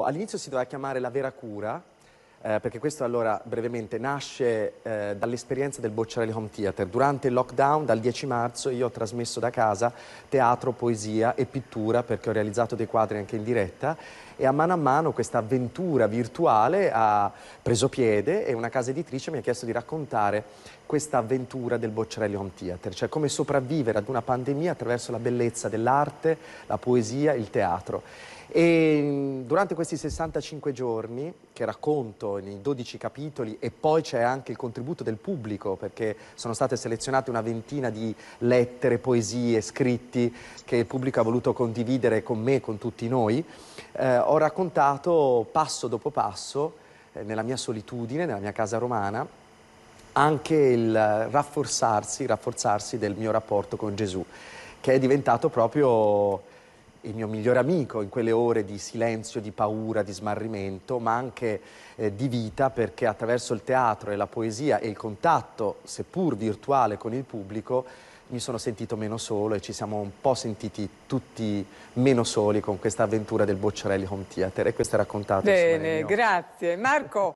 All'inizio si doveva chiamare la vera cura, eh, perché questo allora brevemente nasce eh, dall'esperienza del Bocciarelli Home Theater. Durante il lockdown, dal 10 marzo, io ho trasmesso da casa teatro, poesia e pittura, perché ho realizzato dei quadri anche in diretta, e a mano a mano questa avventura virtuale ha preso piede e una casa editrice mi ha chiesto di raccontare questa avventura del Bocciarelli Home Theater, cioè come sopravvivere ad una pandemia attraverso la bellezza dell'arte, la poesia, il teatro. E durante questi 65 giorni, che racconto nei 12 capitoli, e poi c'è anche il contributo del pubblico, perché sono state selezionate una ventina di lettere, poesie, scritti che il pubblico ha voluto condividere con me, con tutti noi, eh, ho raccontato passo dopo passo, eh, nella mia solitudine, nella mia casa romana, anche il rafforzarsi, rafforzarsi del mio rapporto con Gesù, che è diventato proprio il mio migliore amico in quelle ore di silenzio, di paura, di smarrimento, ma anche eh, di vita perché attraverso il teatro e la poesia e il contatto, seppur virtuale, con il pubblico mi sono sentito meno solo e ci siamo un po' sentiti tutti meno soli con questa avventura del Bocciarelli Home Theater e questo è raccontato. Bene, grazie. Marco.